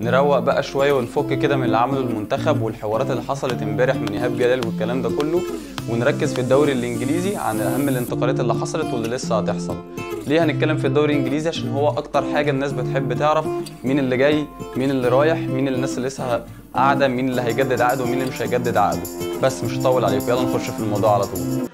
نروق بقى شويه ونفك كده من اللي عمله المنتخب والحوارات اللي حصلت امبارح من ايهاب جلال والكلام ده كله ونركز في الدوري الانجليزي عن اهم الانتقالات اللي حصلت واللي لسه هتحصل ليه هنتكلم في الدوري الانجليزي عشان هو اكتر حاجه الناس بتحب تعرف مين اللي جاي مين اللي رايح مين الناس اللي لسه قاعده مين اللي هيجدد عقده ومين اللي مش هيجدد عقده بس مش هطول عليكم يلا نخش في الموضوع على طول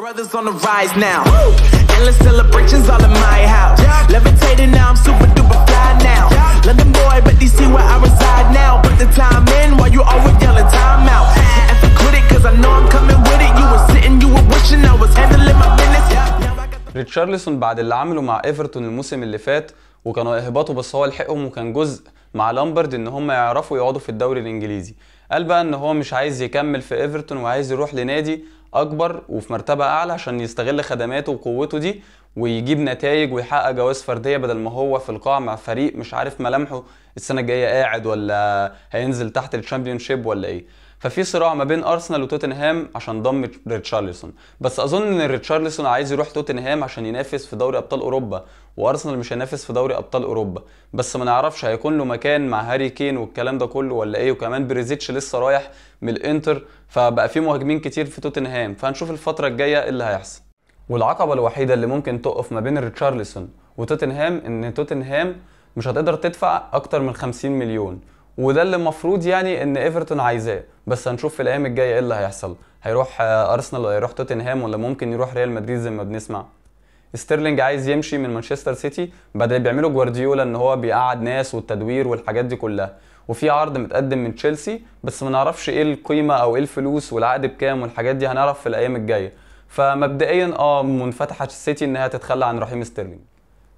endless celebrations all in my house. Levitating now, I'm super duper fly now. Let them boy, but they see where I reside now. Put the time in while you always yelling time out. And for critic, cause I know I'm coming with it. You were sitting, you were wishing I was handling my business. ريتشارلسون بعد اللي عمله مع ايفرتون الموسم اللي فات وكانوا هبطوا بس هو لحقهم وكان جزء مع لامبرد ان هم يعرفوا يقعدوا في الدوري الانجليزي قال بقى ان هو مش عايز يكمل في ايفرتون وعايز يروح لنادي اكبر وفي مرتبه اعلى عشان يستغل خدماته وقوته دي ويجيب نتائج ويحقق جوائز فرديه بدل ما هو في القاع مع فريق مش عارف ملامحه السنه الجايه قاعد ولا هينزل تحت الشامبيون شيب ولا ايه ففي صراع ما بين ارسنال وتوتنهام عشان ضم ريتشارلسون بس اظن ان ريتشارلسون عايز يروح توتنهام عشان ينافس في دوري ابطال اوروبا وارسنال مش هينافس في دوري ابطال اوروبا بس ما نعرفش هيكون له مكان مع هاري كين والكلام ده كله ولا ايه وكمان بريزيتش لسه رايح من الانتر فبقى في مهاجمين كتير في توتنهام فهنشوف الفتره الجايه إيه اللي هيحصل والعقبه الوحيده اللي ممكن تقف ما بين ريتشارلسون وتوتنهام ان توتنهام مش هتقدر تدفع اكتر من 50 مليون وده اللي المفروض يعني ان ايفرتون عايزاه بس هنشوف في الايام الجايه ايه اللي هيحصل هيروح آه، ارسنال ولا هيروح توتنهام ولا ممكن يروح ريال مدريد زي ما بنسمع ستيرلينج عايز يمشي من مانشستر سيتي بدأ بيعمله جوارديولا ان هو بيقعد ناس والتدوير والحاجات دي كلها وفي عرض متقدم من تشيلسي بس ما نعرفش ايه القيمه او ايه الفلوس والعقد بكام والحاجات دي هنعرف في الايام الجايه فمبدئيا اه منفتحه السيتي انها تتخلى عن رحيم ستيرلينج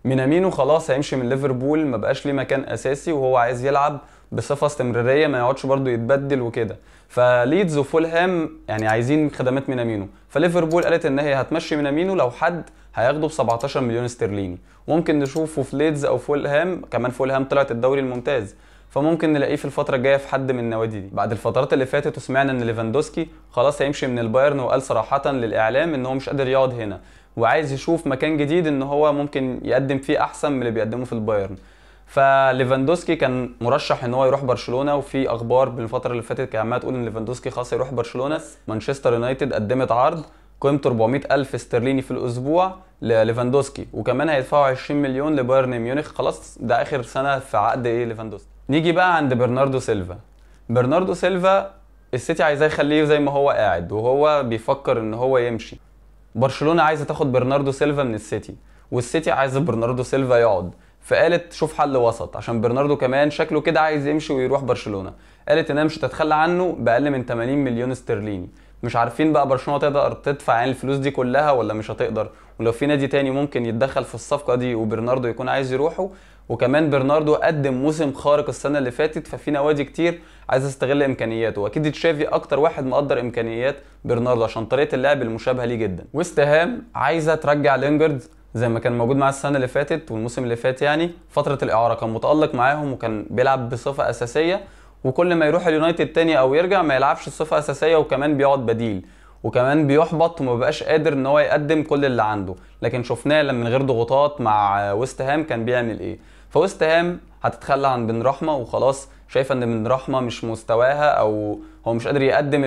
مينامينو خلاص هيمشي من ليفربول ما بقاش ليه مكان اساسي وهو عايز يلعب بصفه استمراريه ما يقعدش برده يتبدل وكده فليدز وفولهام يعني عايزين خدمات مينامينو فليفربول قالت ان هي هتمشي مينامينو لو حد هياخده ب 17 مليون استرليني ممكن نشوفه في ليدز او فولهام كمان فولهام طلعت الدوري الممتاز فممكن نلاقيه في الفتره الجايه في حد من النوادي دي بعد الفترات اللي فاتت وسمعنا ان ليفاندوسكي خلاص هيمشي من البايرن وقال صراحه للاعلام ان هو مش قادر يقعد هنا وعايز يشوف مكان جديد ان هو ممكن يقدم فيه احسن من اللي بيقدمه في البايرن فليفاندوسكي كان مرشح ان هو يروح برشلونه وفي اخبار بالفتره اللي فاتت كانت عماله تقول ان ليفاندوسكي خلاص يروح برشلونه مانشستر يونايتد قدمت عرض قيمته 400 ألف استرليني في الأسبوع لليفاندوسكي وكمان هيدفعوا 20 مليون لبايرن ميونخ خلاص ده آخر سنة في عقد إيه ليفاندوسكي نيجي بقى عند برناردو سيلفا برناردو سيلفا السيتي عايزاه يخليه زي ما هو قاعد وهو بيفكر ان هو يمشي برشلونه عايزه تاخد برناردو سيلفا من السيتي والسيتي عايز برناردو سيلفا يقعد فقالت شوف حل وسط عشان برناردو كمان شكله كده عايز يمشي ويروح برشلونه قالت انها مش هتتخلى عنه باقل من 80 مليون استرليني مش عارفين بقى برشلونه تقدر تدفع عن يعني الفلوس دي كلها ولا مش هتقدر ولو في نادي تاني ممكن يتدخل في الصفقه دي وبرناردو يكون عايز يروحه وكمان برناردو قدم موسم خارق السنه اللي فاتت ففي نوادي كتير عايزه تستغل امكانياته واكيد تشافي اكتر واحد مقدر امكانيات برناردو عشان طريقه اللعب المشابهه ليه جدا واستهام هام عايزه ترجع لينجرد زي ما كان موجود معاه السنه اللي فاتت والموسم اللي فات يعني فتره الاعاره كان متالق معاهم وكان بيلعب بصفه اساسيه وكل ما يروح اليونايتد تاني او يرجع ما يلعبش الصفه اساسيه وكمان بيقعد بديل وكمان بيحبط وما بقاش قادر ان هو يقدم كل اللي عنده لكن شفناه لما من غير ضغوطات مع ويست هام كان بيعمل ايه فويست هام هتتخلى عن بن رحمه وخلاص شايفه ان بن رحمه مش مستواها او هو مش قادر يقدم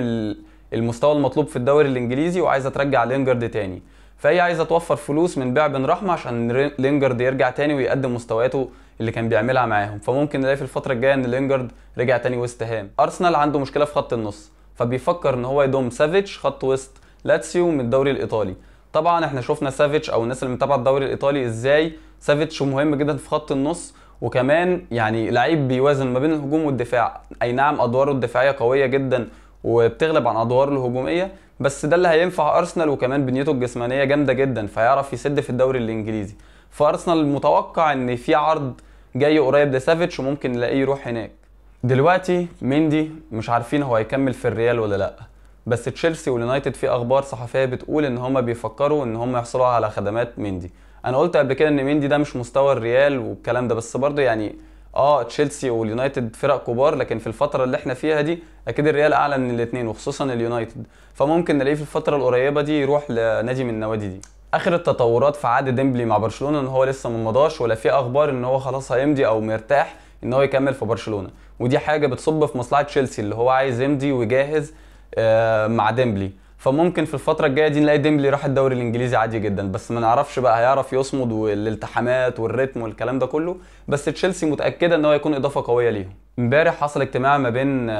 المستوى المطلوب في الدوري الانجليزي وعايزه ترجع لينجارد تاني فهي عايزه توفر فلوس من بيع بن رحمه عشان لينجارد يرجع تاني ويقدم مستوياته اللي كان بيعملها معاهم فممكن نلاقي في الفتره الجايه ان لينجارد رجع تاني ويست هام ارسنال عنده مشكله في خط النص فبيفكر ان هو يضم سافيتش خط وسط لاتسيو من الدوري الايطالي طبعا احنا شفنا سافيتش او الناس اللي متابعه الدوري الايطالي ازاي سافيتش مهم جدا في خط النص وكمان يعني لعيب بيوازن ما بين الهجوم والدفاع اي نعم ادواره الدفاعيه قويه جدا وبتغلب عن ادواره الهجوميه بس ده اللي هينفع ارسنال وكمان بنيته الجسمانيه جامده جدا فيعرف يسد في الدوري الانجليزي فارسنال متوقع ان في عرض جاي قريب لسافيتش وممكن نلاقيه يروح هناك دلوقتي مندي مش عارفين هو هيكمل في الريال ولا لا بس تشيلسي واليونايتد في اخبار صحفيه بتقول ان هما بيفكروا ان هما يحصلوا على خدمات مندي انا قلت قبل كده ان مندي ده مش مستوى الريال والكلام ده بس برضه يعني اه تشيلسي واليونايتد فرق كبار لكن في الفتره اللي احنا فيها دي اكيد الريال اعلى من الاثنين وخصوصا اليونايتد فممكن نلاقيه في الفتره القريبه دي يروح لنادي من النوادي دي اخر التطورات في عقد ديمبلي مع برشلونه ان هو لسه ما مضاش ولا في اخبار ان هو خلاص هيمضي او مرتاح ان هو يكمل في برشلونه ودي حاجه بتصب في مصلحه تشيلسي اللي هو عايز يمضي ويجهز آه، مع ديمبلي فممكن في الفترة الجاية دي نلاقي ديمبلي راح الدوري الإنجليزي عادي جدا بس ما نعرفش بقى هيعرف يصمد والالتحامات والريتم والكلام ده كله بس تشيلسي متأكدة إن هو يكون إضافة قوية ليهم. امبارح حصل اجتماع ما بين آه،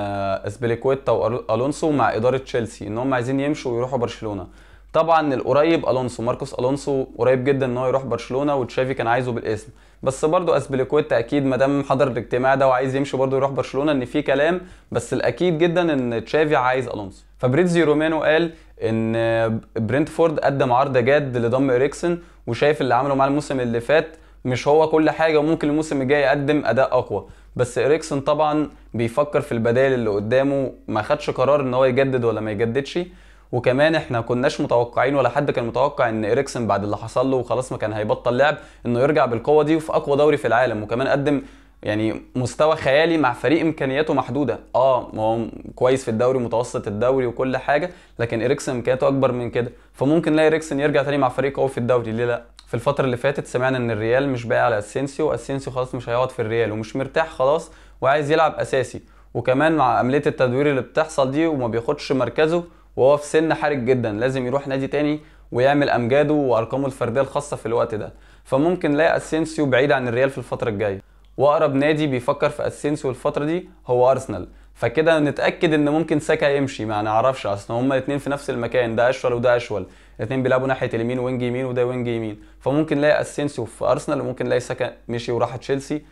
اسبليكويتا والونسو مع إدارة تشيلسي إن هم عايزين يمشوا ويروحوا برشلونة طبعا القريب الونسو ماركوس الونسو قريب جدا ان هو يروح برشلونه وتشافي كان عايزه بالاسم بس برضه اسبليكويتا اكيد ما دام حضر الاجتماع ده وعايز يمشي برضه يروح برشلونه ان في كلام بس الاكيد جدا ان تشافي عايز الونسو فبريتزي رومانو قال ان برنتفورد قدم عرض جاد لضم اريكسن وشايف اللي عمله معاه الموسم اللي فات مش هو كل حاجه وممكن الموسم الجاي يقدم اداء اقوى بس اريكسن طبعا بيفكر في البدائل اللي قدامه ما خدش قرار ان هو يجدد ولا ما يجددش وكمان احنا كناش متوقعين ولا حد كان متوقع ان اريكسن بعد اللي حصل له وخلاص ما كان هيبطل لعب انه يرجع بالقوه دي وفي اقوى دوري في العالم وكمان قدم يعني مستوى خيالي مع فريق امكانياته محدوده اه هو كويس في الدوري متوسط الدوري وكل حاجه لكن اريكسن امكانياته اكبر من كده فممكن لا اريكسن يرجع تاني مع فريق قوي في الدوري ليه لا في الفترة اللي فاتت سمعنا ان الريال مش باقي على اسينسيو اسينسيو خلاص مش هيقعد في الريال ومش مرتاح خلاص وعايز يلعب اساسي وكمان مع عملية التدوير اللي بتحصل دي وما بياخدش مركزه وهو في سن حرج جدا لازم يروح نادي تاني ويعمل امجاده وارقامه الفرديه الخاصه في الوقت ده فممكن نلاقي اسينسيو بعيد عن الريال في الفتره الجايه واقرب نادي بيفكر في اسينسيو الفتره دي هو ارسنال فكده نتاكد ان ممكن ساكا يمشي ما نعرفش اصل هما الاثنين في نفس المكان ده اشول وده اشول الاثنين بيلعبوا ناحيه اليمين وينج يمين وده وينج يمين فممكن نلاقي اسينسيو في ارسنال وممكن نلاقي ساكا مشي وراح تشيلسي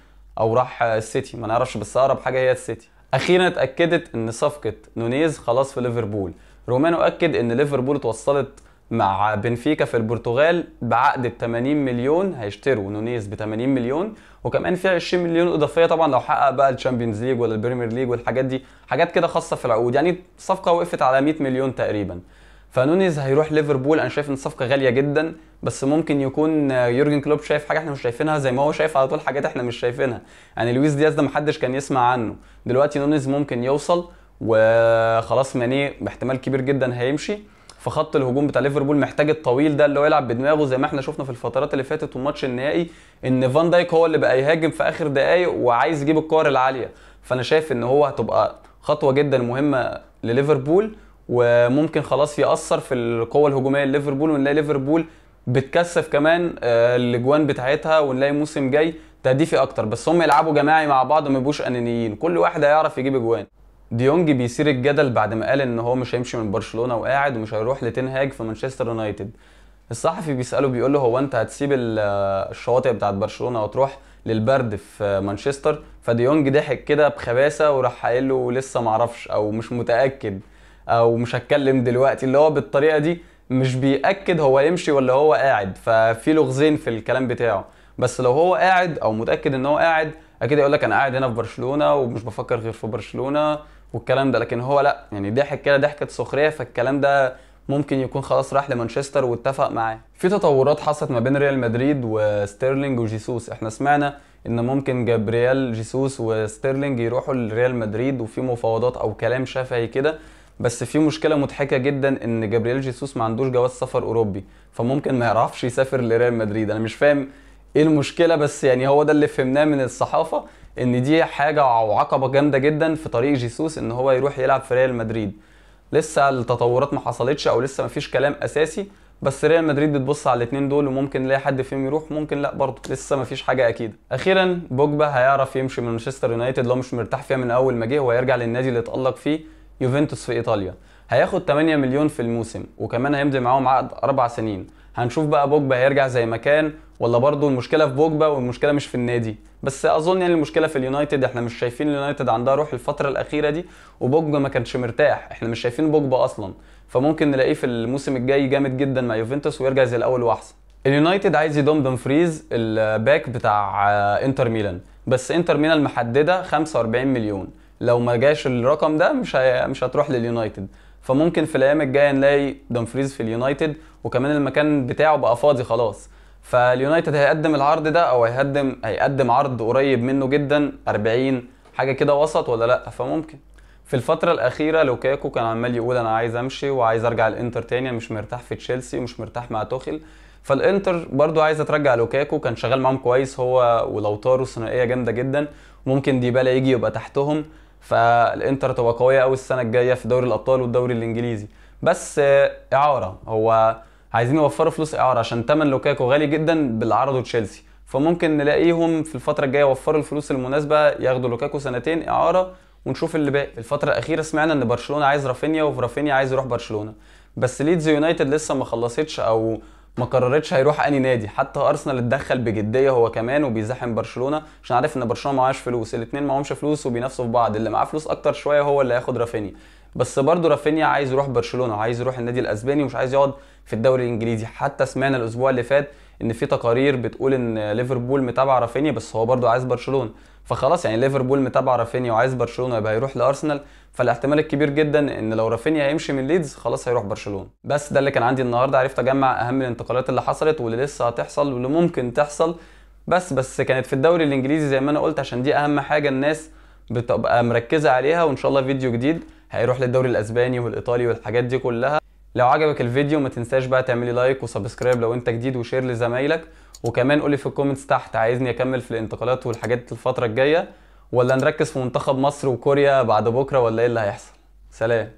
او راح السيتي ما نعرفش بس اقرب حاجه هي السيتي اخيرا اتاكدت ان صفقه نونيز خلاص في ليفربول رومانو اكد ان ليفربول توصلت مع بنفيكا في البرتغال بعقد ب 80 مليون هيشتروا نونيز ب 80 مليون وكمان في 20 مليون اضافيه طبعا لو حقق بقى الشامبيونز ليج ولا البريمير ليج والحاجات دي حاجات كده خاصه في العقود يعني الصفقه وقفت على 100 مليون تقريبا فنونيز هيروح ليفربول انا شايف ان الصفقه غاليه جدا بس ممكن يكون يورجن كلوب شايف حاجه احنا مش شايفينها زي ما هو شايف على طول حاجات احنا مش شايفينها يعني لويس دياز ده محدش كان يسمع عنه دلوقتي نونيز ممكن يوصل وخلاص ماني باحتمال كبير جدا هيمشي فخط الهجوم بتاع ليفربول محتاج الطويل ده اللي هو يلعب بدماغه زي ما احنا شفنا في الفترات اللي فاتت والماتش النهائي ان فان دايك هو اللي بقى يهاجم في اخر دقايق وعايز يجيب الكور العاليه فانا شايف ان هو هتبقى خطوه جدا مهمه لليفربول وممكن خلاص ياثر في القوه الهجوميه لليفربول ونلاقي ليفربول بتكثف كمان آه، الاجوان بتاعتها ونلاقي موسم جاي تهديفي اكتر بس هم يلعبوا جماعي مع بعض وما يبقوش انانيين كل واحد هيعرف يجيب اجوان ديونج بيثير الجدل بعد ما قال ان هو مش هيمشي من برشلونه وقاعد ومش هيروح لتنهاج في مانشستر يونايتد الصحفي بيساله بيقول له هو انت هتسيب الشواطئ بتاعت برشلونه وتروح للبرد في مانشستر فديونج ضحك كده بخباثه وراح قايل له لسه معرفش او مش متاكد او مش هتكلم دلوقتي اللي هو بالطريقه دي مش بيأكد هو يمشي ولا هو قاعد ففي لغزين في الكلام بتاعه بس لو هو قاعد او متاكد ان هو قاعد اكيد يقول لك انا قاعد هنا في برشلونه ومش بفكر غير في برشلونه والكلام ده لكن هو لا يعني ضحك كده ضحكه سخريه فالكلام ده ممكن يكون خلاص راح لمانشستر واتفق معاه في تطورات حصلت ما بين ريال مدريد وستيرلينج وجيسوس احنا سمعنا ان ممكن جابرييل جيسوس وستيرلينج يروحوا لريال مدريد وفي مفاوضات او كلام شفهي كده بس في مشكله مضحكه جدا ان جابرييل جيسوس ما عندوش جواز سفر اوروبي فممكن ما يعرفش يسافر لريال مدريد انا مش فاهم ايه المشكله بس يعني هو ده اللي فهمناه من الصحافه ان دي حاجه او عقبه جامده جدا في طريق جيسوس ان هو يروح يلعب في ريال مدريد لسه التطورات ما حصلتش او لسه ما فيش كلام اساسي بس ريال مدريد بتبص على الاثنين دول وممكن نلاقي حد فيهم يروح ممكن لا برضه لسه ما فيش حاجه اكيد اخيرا بوجبا هيعرف يمشي من مانشستر يونايتد لو مش مرتاح فيها من اول ما جه وهيرجع للنادي اللي اتالق فيه يوفنتوس في ايطاليا هياخد 8 مليون في الموسم وكمان هيمضي معاهم عقد اربع سنين هنشوف بقى بوجبا هيرجع زي ما كان ولا برضه المشكله في بوجبا والمشكله مش في النادي بس اظن يعني المشكله في اليونايتد احنا مش شايفين اليونايتد عندها روح الفتره الاخيره دي وبوجبا ما كانش مرتاح احنا مش شايفين بوجبا اصلا فممكن نلاقيه في الموسم الجاي جامد جدا مع يوفنتوس ويرجع زي الاول واحسن اليونايتد عايز يضم دومفريز الباك بتاع آه، انتر ميلان بس انتر ميلان محدده 45 مليون لو ما جاش الرقم ده مش مش هتروح لليونايتد فممكن في الايام الجايه نلاقي دومفريز في اليونايتد وكمان المكان بتاعه بقى فاضي خلاص فاليونايتد هيقدم العرض ده او هيقدم هيقدم عرض قريب منه جدا 40 حاجه كده وسط ولا لا فممكن في الفترة الأخيرة لوكاكو كان عمال يقول أنا عايز أمشي وعايز أرجع الإنتر تاني مش مرتاح في تشيلسي ومش مرتاح مع توخل فالإنتر برضو عايزة ترجع لوكاكو كان شغال معاهم كويس هو ولوتارو ثنائية جامدة جدا ممكن ديبالا يجي يبقى تحتهم فالانتر تبقى قويه قوي السنه الجايه في دوري الابطال والدوري الانجليزي بس آه، اعاره هو عايزين يوفروا فلوس اعاره عشان تمن لوكاكو غالي جدا بالعرض تشيلسي فممكن نلاقيهم في الفتره الجايه يوفروا الفلوس المناسبه ياخدوا لوكاكو سنتين اعاره ونشوف اللي باقي الفتره الاخيره سمعنا ان برشلونه عايز رافينيا ورافينيا عايز يروح برشلونه بس ليدز يونايتد لسه ما خلصتش او ما قررتش هيروح اني نادي حتى ارسنال اتدخل بجديه هو كمان وبيزاحم برشلونه عشان عارف ان برشلونه معاهاش فلوس الاثنين معهمش فلوس وبينافسوا في بعض اللي معاه فلوس اكتر شويه هو اللي هياخد رافينيا بس برضه رافينيا عايز يروح برشلونه عايز يروح النادي الاسباني ومش عايز يقعد في الدوري الانجليزي حتى سمعنا الاسبوع اللي فات ان في تقارير بتقول ان ليفربول متابع رافينيا بس هو برده عايز برشلونه فخلاص يعني ليفربول متابع رافينيا وعايز برشلونه يبقى هيروح لارسنال فالاحتمال الكبير جدا ان لو رافينيا هيمشي من ليدز خلاص هيروح برشلونه بس ده اللي كان عندي النهارده عرفت اجمع اهم الانتقالات اللي حصلت واللي لسه هتحصل واللي ممكن تحصل بس بس كانت في الدوري الانجليزي زي ما انا قلت عشان دي اهم حاجه الناس بتبقى مركزه عليها وان شاء الله فيديو جديد هيروح للدوري الاسباني والايطالي والحاجات دي كلها لو عجبك الفيديو ما تنساش بقى تعملي لايك وسبسكرايب لو انت جديد وشير لزمايلك وكمان قولي في الكومنتس تحت عايزني اكمل في الانتقالات والحاجات الفتره الجايه ولا نركز في منتخب مصر وكوريا بعد بكره ولا ايه اللي هيحصل سلام